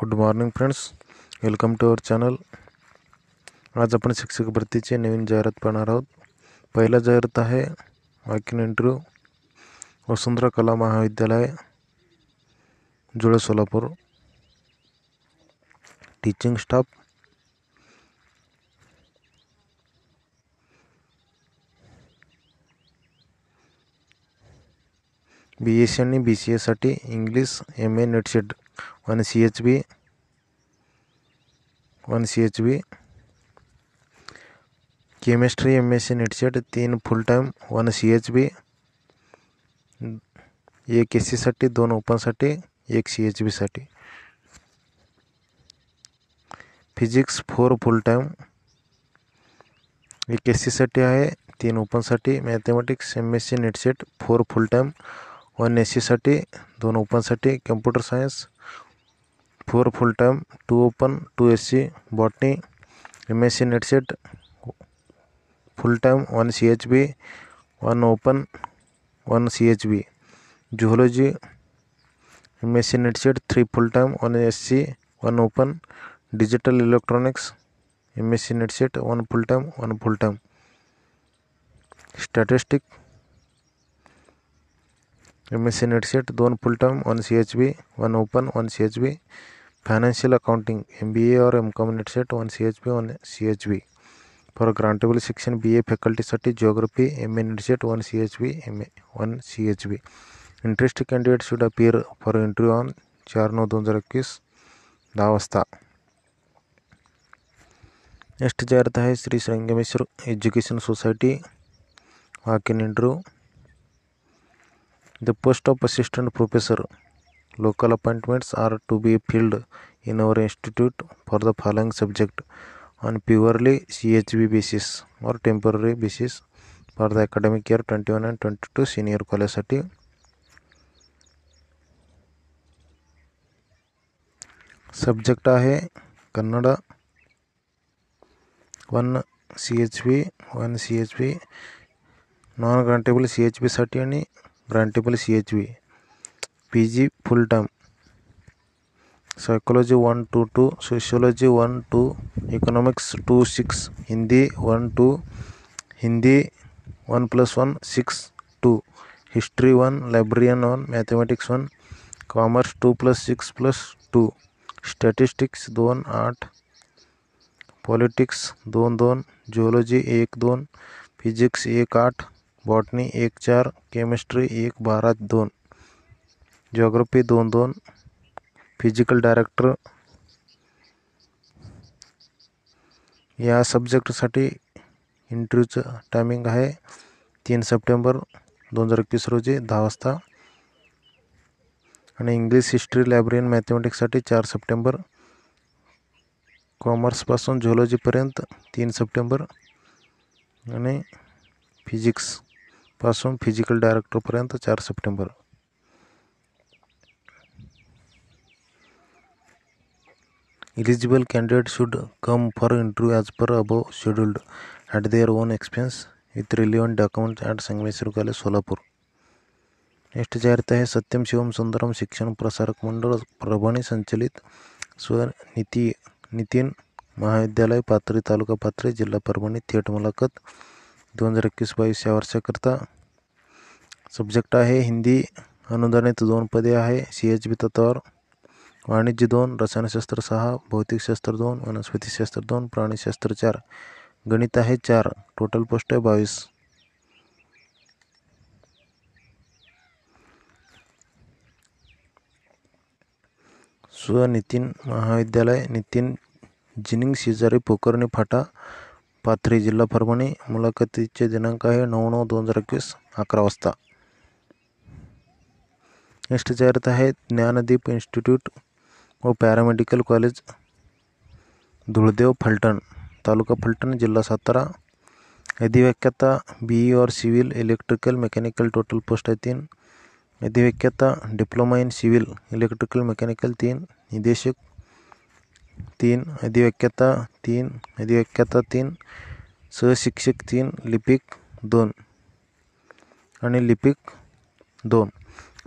good morning friends welcome to our channel आज आपण शिक्षक भरतीची नवीन जाहिरात पाहणार आहोत पहिला जाहिरात आहे वाकिन इंटरव्ह्यू वसुंधरा कला महाविद्यालय Jule Solapur teaching staff B S C आणि बी सी एसाठी English M A net set one C H B one C H B chemistry M S C net set तीन full time one C H B एक S C सीसाठी दोन ओपनसाठी एक C H B बीसाठी physics four full time एक S सीसाठी आहे तीन ओपन ओपनसाठी mathematics M S C net set four full time one S C सीसाठी दोन ओपनसाठी computer science four full time two open two S C botany M S C net set full time one C H B one open one C H B zoology M S C net set three full time one S C one open digital electronics M S C net set one full time one full time statistic M S C net set दोन full time one C H B one open one C H B financial accounting M B A और M com net set one C H B one C H B for grantable शिक्षण B A फॅकल्टीसाठी geography M A net set one C H B M A one C H B interest candidate should appear for interview on चार नौ दोन हजार एकवीस दहा वाजता next जाहिरात आहे Shri Sangameshwar education society walk in interview the post of assistant professor Local appointments are to be filled in our institute for the following subject on purely CHB basis or temporary basis for the academic year 21 and 22 senior college subject आहे Kannada one C H P one C H P non grantable C PG full term psychology one two two sociology one two economics two six Hindi one two Hindi one plus one six two history one librarian one mathematics one commerce two plus six plus two statistics दोन आठ politics दोन दोन geology एक दोन physics एक आठ botany एक चार केमिस्ट्री एक बारा दोन दोन दोन फिजिकल डायरेक्टर या सा इंटरव्यूच टाइमिंग है तीन सप्टेंबर दोन हजार एकवीस रोजी दावाजता English history library and mathematics चार सप्टेंबर कॉमर्सपासून जुलॉजीपर्यंत तीन सप्टेंबर फिजिक्स फिजिक्सपासून फिजिकल डायरेक्टरपर्यंत चार सप्टेंबर Eligible candidates should come for interview as per above scheduled at their own expense with relevant documents at Sangameshwar college Solapur next जाहिरात आहे सत्यम शिवम सुंदरम शिक्षण प्रसारक मंडळ प्रभाने संचलित स्व निती नितीन महाविद्यालय पाथरी तालुका पाथरी जिल्हा परभणी थेट मुलाखत दोन हजार एकवीस बावीस या वर्षाकरता सब्जेक्ट आहे हिंदी अनुदानित दोन पदे आहे सी एच बी तत्वावर वाणिज्य दोन रसायनशास्त्र सहा भौतिकशास्त्र दोन वनस्पतीशास्त्र दोन प्राणीशास्त्र चार गणित आहे चार टोटल पोस्ट आहे बावीस स्वनितीन महाविद्यालय नितीन जिनिंग शेजारी पोकरणी फाटा पाथरी जिल्हा परभणी मुलाखतीचे दिनांक आहे नऊ नऊ दोन हजार एकवीस अकरा वाजता नेक्स्ट जाहिरात आहे ज्ञानदीप इन्स्टिट्यूट व पैरामेडिकल कॉलेज धुड़देव फलटन तालुका फलटन जिला सातारा अधिव्याख्याता बीई e और civil electrical mechanical total post है तीन अधिव्याख्याता diploma in civil electrical mechanical तीन निदेशक तीन अधिव्याख्याता तीन अधिव्याख्याता तीन सहशिक्षक तीन लिपिक दोन आणि लिपिक दोन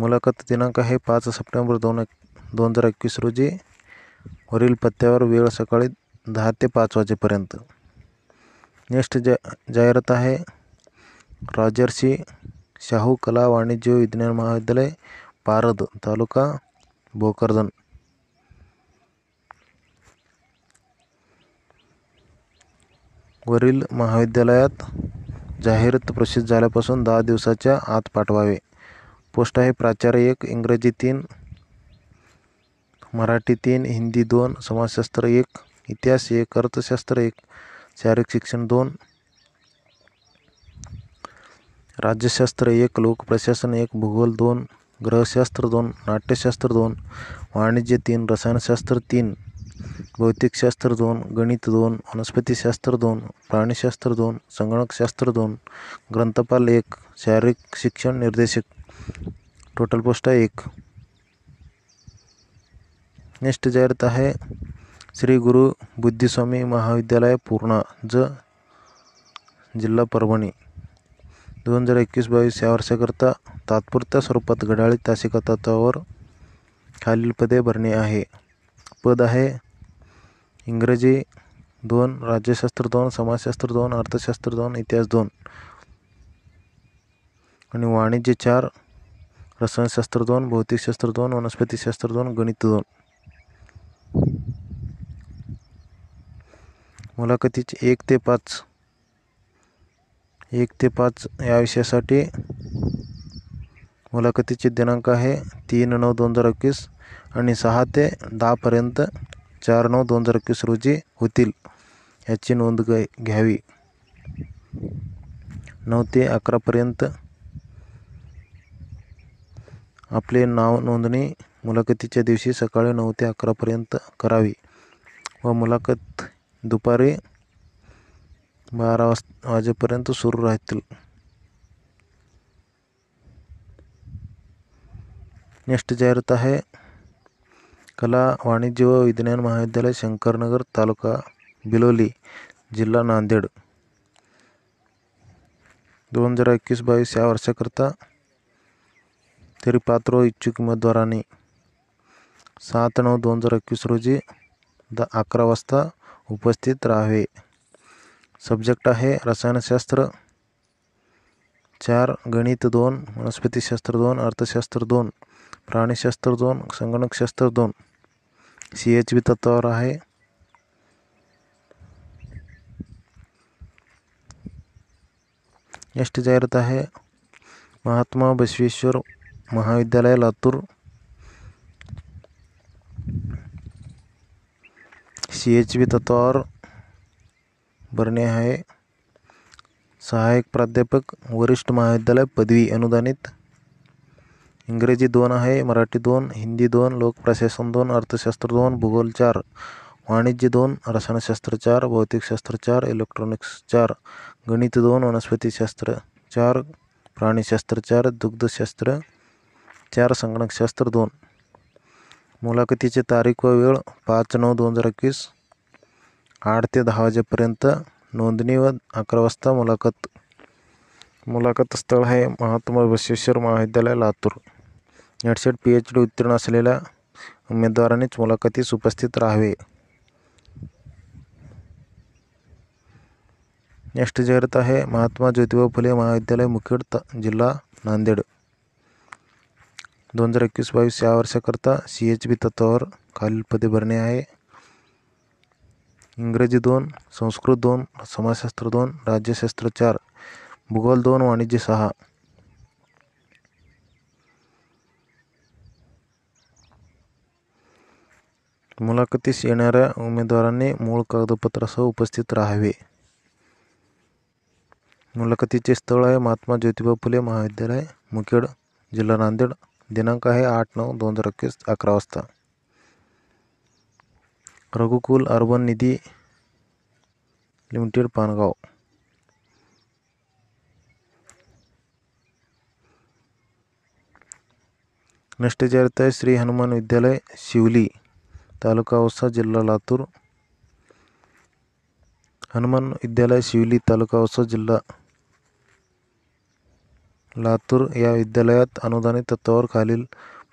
मुलाखत दिनांक है पांच सप्टेंबर दोन दोन हजार एकवीस रोजी वरील पत्त्यावर वेळ सकाळी दहा ते पाच वाजेपर्यंत नेक्स्ट ज जाहिरात आहे राजर्षी शाहू कला वाणिज्य विज्ञान महाविद्यालय पारद तालुका भोकरदन वरील महाविद्यालयात जाहिरात प्रसिद्ध झाल्यापासून दहा दिवसाच्या आत पाठवावे पोस्ट आहे प्राचार्य एक इंग्रजी तीन मराठी तीन हिंदी दोन समाजशास्त्र एक इतिहास एक अर्थशास्त्र एक शारीरिक शिक्षण दोन राज्यशास्त्र एक लोकप्रशासन एक भूगोल दोन ग्रहशास्त्र दोन नाट्यशास्त्र दोन वाणिज्य तीन रसायनशास्त्र तीन भौतिकशास्त्र दोन गणित दोन वनस्पतीशास्त्र दोन प्राणीशास्त्र दोन संगणकशास्त्र दोन ग्रंथपाल एक शारीरिक शिक्षण निर्देशक टोटल पोस्ट एक नेक्स्ट जाहिरात आहे श्री गुरु बुद्धिस्वामी महाविद्यालय पूर्णा ज जिल्हा परभणी दोन हजार एकवीस बावीस या वर्षाकरता तात्पुरत्या स्वरूपात घड्याळी तासिका तत्वावर खालील पदे भरणे आहे पद आहे इंग्रजी दोन राज्यशास्त्र दोन समाजशास्त्र दोन अर्थशास्त्र दोन इतिहास दोन आणि वाणिज्य चार रसायनशास्त्र दोन भौतिकशास्त्र दोन वनस्पतीशास्त्र दोन गणित दोन मुलाखतीचे एक ते पाच एक ते पाच या विषयासाठी मुलाखतीचे दिनांक आहे तीन नऊ दोन हजार एकवीस आणि सहा ते दहापर्यंत चार नऊ दोन हजार एकवीस रोजी होतील याची नोंद घ घ्यावी नऊ ते अकरापर्यंत आपले नाव नोंदणी मुलाखतीच्या दिवशी सकाळी नऊ ते अकरापर्यंत करावी व मुलाखत दुपारी बारा वाज वाजेपर्यंत सुरू राहतील नेक्स्ट जाहिरात आहे कला वाणिज्य व विज्ञान महाविद्यालय शंकरनगर तालुका बिलोली जिल्हा नांदेड दोन हजार एकवीस बावीस या वर्षाकरता तरी पात्र इच्छुक उमेदवारांनी सात नऊ दोन हजार एकवीस रोजी द अकरा वाजता उपस्थित राहावे सब्जेक्ट है रसायनशास्त्र चार गणित दोन वनस्पतिशास्त्र दोन अर्थशास्त्र दोन प्राणीशास्त्र दोन संगणकशास्त्र दोन सी एच बी तत्वावर आहे नेक्स्ट जाहिरात आहे महात्मा बसवेश्वर महाविद्यालय लातूर सी एच वी तत्वावर तो बर्णे आहे सहायक प्राध्यापक वरिष्ठ महाविद्यालय पदवी अनुदानित इंग्रजी दोन आहे मराठी दोन हिंदी दोन लोकप्रशासन दोन अर्थशास्त्र दोन भूगोल चार वाणिज्य दोन रसायनशास्त्र चार भौतिकशास्त्र चार इलेक्ट्रॉनिक्स चार गणित दोन वनस्पतीशास्त्र चार प्राणीशास्त्र चार दुग्धशास्त्र चार संगणकशास्त्र दोन मुलाखतीची तारीख व वेळ पाच नऊ दोन हजार एकवीस आठ ते दहा वाजेपर्यंत नोंदणी व अकरा वाजता मुलाखत मुलाखत स्थळ आहे महात्मा बसवेश्वर महाविद्यालय Latur net set P H D उत्तीर्ण असलेल्या उमेदवारांनीच मुलाखतीस उपस्थित राहावे नेक्स्ट जाहिरात आहे महात्मा ज्योतिबा फुले महाविद्यालय मुखेड जिल्हा नांदेड दोन हजार एकवीस बावीस या वर्षाकरता सी एच बी तत्वावर खालील पदे भरणे आहे इंग्रजी दोन संस्कृत दोन समाजशास्त्र दोन राज्यशास्त्र चार भूगोल दोन वाणिज्य सहा मुलाखतीस येणाऱ्या उमेदवारांनी मूळ कागदपत्रासह उपस्थित राहावे मुलाखतीचे स्थळ आहे महात्मा ज्योतिबा फुले महाविद्यालय मुखेड जिल्हा नांदेड दिनांक है आठ नौ दोन हजार एकवीस अकरा वाजता Raghukul urban Nidhi limited Pangaon next जाहिरात आहे श्री हनुमान विद्यालय शिवली तालुका औसा जिल्हा लातूर हनुमान विद्यालय शिवली तालुका औसा जिल्हा लातूर या विद्यालयात अनुदानित खालील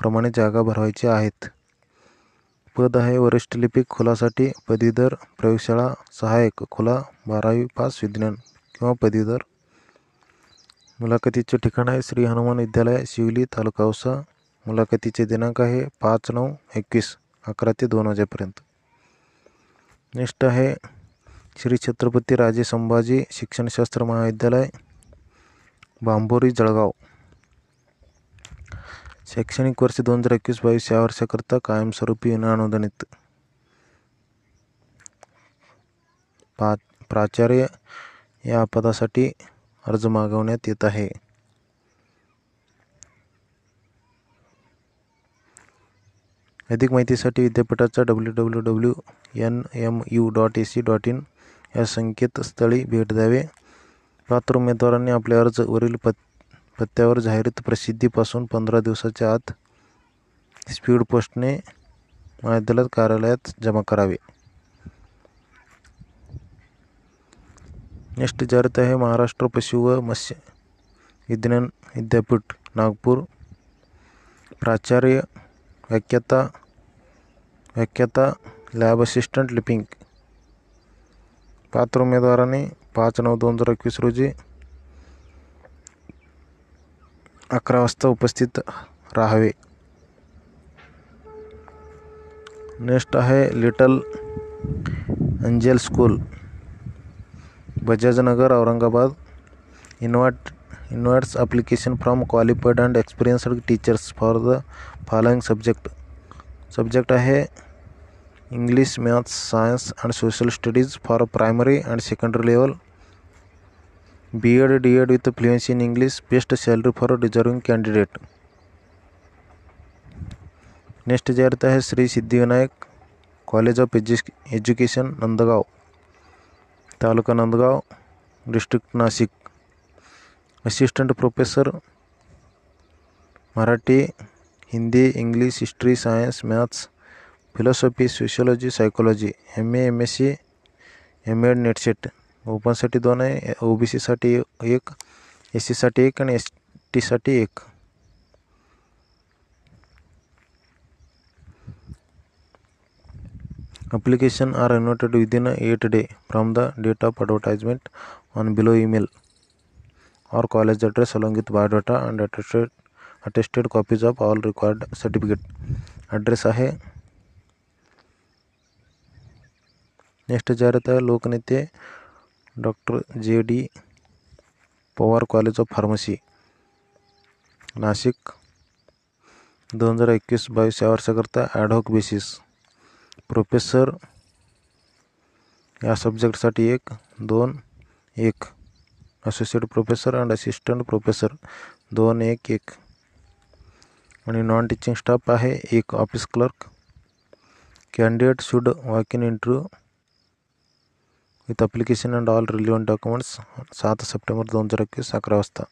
प्रमाणे जागा भरवायच्या आहेत पद आहे वरिष्ठ लिपिक खुलासाठी पदवीधर प्रयोगशाळा सहाय्यक खुला बारावी पास विज्ञान किंवा पदवीधर मुलाखतीचे ठिकाण आहे श्री हनुमान विद्यालय शिवली तालुका उसा मुलाखतीचे दिनांक आहे पाच नऊ एकवीस अकरा ते दोन वाजेपर्यंत नेक्स्ट आहे श्री छत्रपती राजे संभाजी शिक्षणशास्त्र महाविद्यालय बांबोरी जळगाव शैक्षणिक वर्ष दोन हजार एकवीस बावीस या वर्षाकरता कायमस्वरूपी अनुदानित पा प्राचार्य या पदासाठी अर्ज मागवण्यात येत आहे अधिक माहितीसाठी विद्यापीठाचा W W W N M U dot A C dot in या संकेतस्थळी भेट द्यावे पात्र उमेदवारांनी आपले अर्ज वरील पत् पत्त्यावर जाहिरात प्रसिद्धीपासून पंधरा दिवसाच्या आत स्पीड पोस्टने महाविद्यालयात कार्यालयात जमा करावे नेक्स्ट जाहिरात आहे महाराष्ट्र पशु व मत्स्य विज्ञान विद्यापीठ नागपूर प्राचार्य व्याख्याता व्याख्याता लॅब असिस्टंट लिपिंग पात्र उमेदवारांनी पाच नऊ दोन हजार एकवीस रोजी अकरा वाजता उपस्थित रहावे नेक्स्ट है little angel school Bajajnagar Aurangabad invite invites application from qualified and experienced teachers for the following subject subject है English maths science and social studies for primary and secondary level B.Ed, D.Ed with fluency in English, best salary for deserving candidate next जाता है Shri Siddhi Vinayak college of education Nandgaon taluka Nandgaon district Nashik assistant professor Marathi Hindi English history science maths philosophy sociology psychology M A M S C M Ed net set ओपनसाठी दोन आहे O B सीसाठी एक S सीसाठी एक आणि S टीसाठी एक application are invited within 8 day from the date of advertisement on below email or college address along with biodata and attested attested copies of all required certificate address आहे next जा रहता है लोकनेते doctor J D Pawar college of pharmacy Nashik दोन हजार एकवीस बावीस या वर्षाकरता ॲडहॉक बेसिस प्रोफेसर या सब्जेक्टसाठी एक दोन एक associate professor and assistant professor दोन एक एक आणि नॉन टीचिंग स्टाफ आहे एक office clerk candidate should walk in interview with application and all relevant documents 7 सितंबर 2021 अकरा वाजता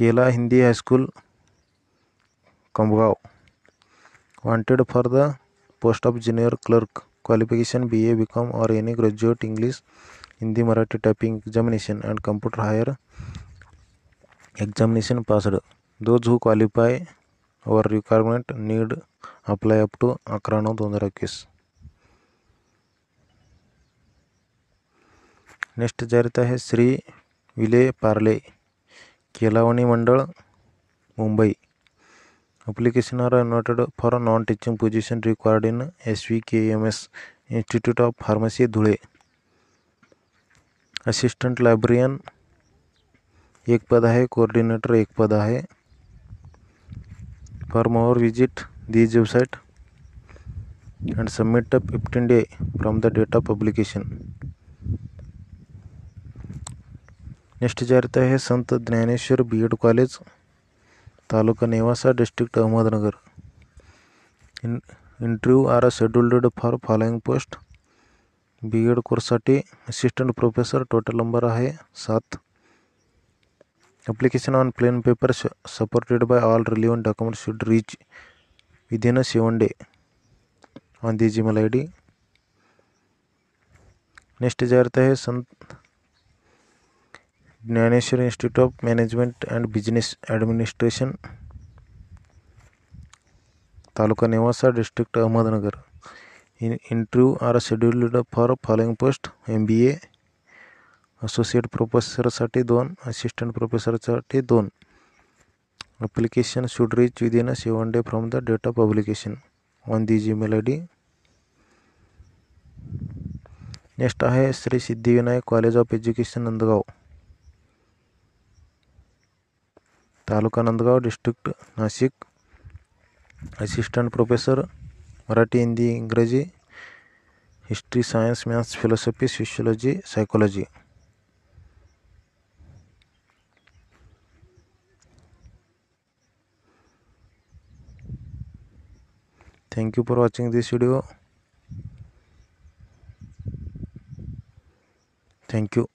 केला Hindi high school Kambgaon wanted for the post of junior clerk qualification BA BCom or any graduate English Hindi Marathi typing examination and computer higher examination passed those who qualify our requirement need apply up to अकरा नौ दोन हजार एकवीस next जारी है Shri Vile Parle Kelavani Mandal Mumbai application are noted for a non-teaching position required in SVKMS Institute of Pharmacy Dhule assistant librarian एक पद है coordinator एक पद है for more visit these website and submit up fifteen day from the date of publication next जाता है Sant Dnyaneshwar B Ed college taluka Nevasa district Ahmednagar in interview are scheduled for following post B Ed course assistant professor total number है सात application on plain paper supported by all relevant document should reach with within a seven day on the Gmail I D next जाहिरता है Sant Dnyaneshwar institute of management and business administration taluka Nevasa district Ahmednagar in interview are scheduled for following post M B associate professor दोन assistant professor दोन application should reach within a seven day from the date of publication on the Gmail I D next है Shri Siddhivinayak college of education Nandgaon taluka Nandgaon district Nashik assistant professor Marathi Hindi इंग्रजी history science maths philosophy sociology psychology thank you for watching this video thank you